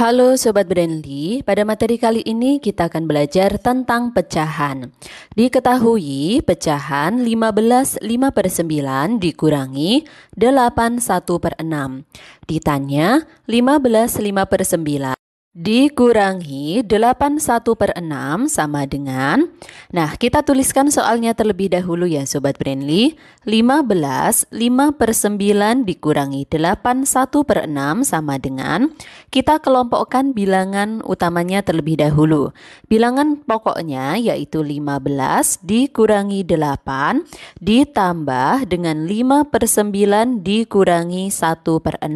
Halo Sobat Brandly, pada materi kali ini kita akan belajar tentang pecahan. Diketahui pecahan 15 5 per 9 dikurangi 8 1 per 6. Ditanya 15 5 per 9 Dikurangi 81 per 6 sama dengan Nah kita tuliskan soalnya terlebih dahulu ya Sobat Brandly 15, 5 per 9 dikurangi 81 per 6 sama dengan Kita kelompokkan bilangan utamanya terlebih dahulu Bilangan pokoknya yaitu 15 dikurangi 8 Ditambah dengan 5 per 9 dikurangi 1 per 6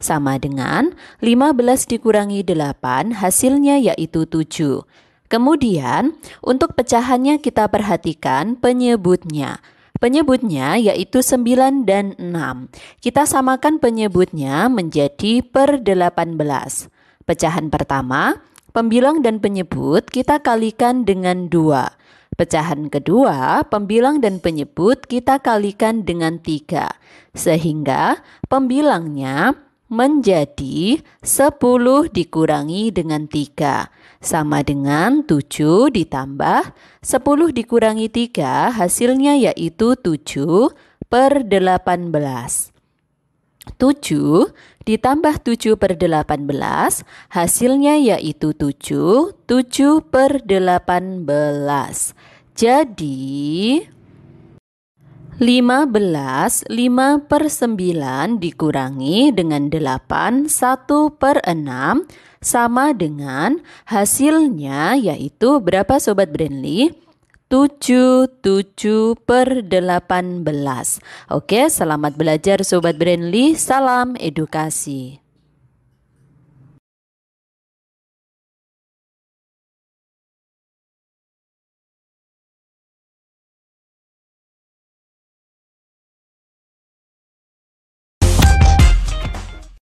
Sama dengan 15 dikurangi 8 8 hasilnya yaitu 7. Kemudian, untuk pecahannya kita perhatikan penyebutnya. Penyebutnya yaitu 9 dan 6. Kita samakan penyebutnya menjadi per 18. Pecahan pertama, pembilang dan penyebut kita kalikan dengan 2. Pecahan kedua, pembilang dan penyebut kita kalikan dengan 3. Sehingga pembilangnya menjadi 10 dikurangi dengan 3 sama dengan 7 ditambah 10 dikurangi 3 hasilnya yaitu 7 per 18. 7 ditambah 7 per 18 hasilnya yaitu 7, 7 per 18. Jadi 15, 5 per 9 dikurangi dengan 8, 1 per 6 sama dengan hasilnya yaitu berapa Sobat Brandly? 7, 7 per 18. Oke, selamat belajar Sobat Brandly. Salam edukasi.